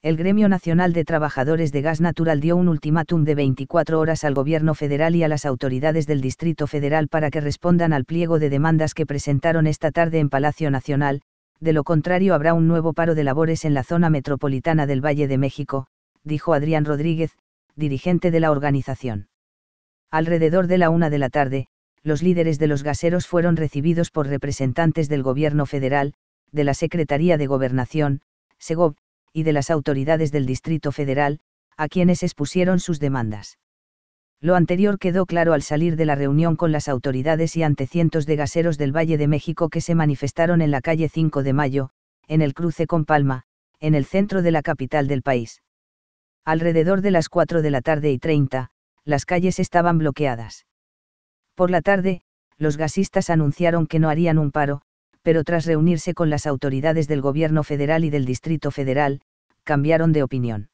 el Gremio Nacional de Trabajadores de Gas Natural dio un ultimátum de 24 horas al Gobierno federal y a las autoridades del Distrito Federal para que respondan al pliego de demandas que presentaron esta tarde en Palacio Nacional, de lo contrario habrá un nuevo paro de labores en la zona metropolitana del Valle de México, dijo Adrián Rodríguez, dirigente de la organización. Alrededor de la una de la tarde, los líderes de los gaseros fueron recibidos por representantes del Gobierno federal, de la Secretaría de Gobernación, Segob y de las autoridades del Distrito Federal, a quienes expusieron sus demandas. Lo anterior quedó claro al salir de la reunión con las autoridades y ante cientos de gaseros del Valle de México que se manifestaron en la calle 5 de Mayo, en el cruce con Palma, en el centro de la capital del país. Alrededor de las 4 de la tarde y 30, las calles estaban bloqueadas. Por la tarde, los gasistas anunciaron que no harían un paro, pero tras reunirse con las autoridades del gobierno federal y del Distrito Federal, cambiaron de opinión.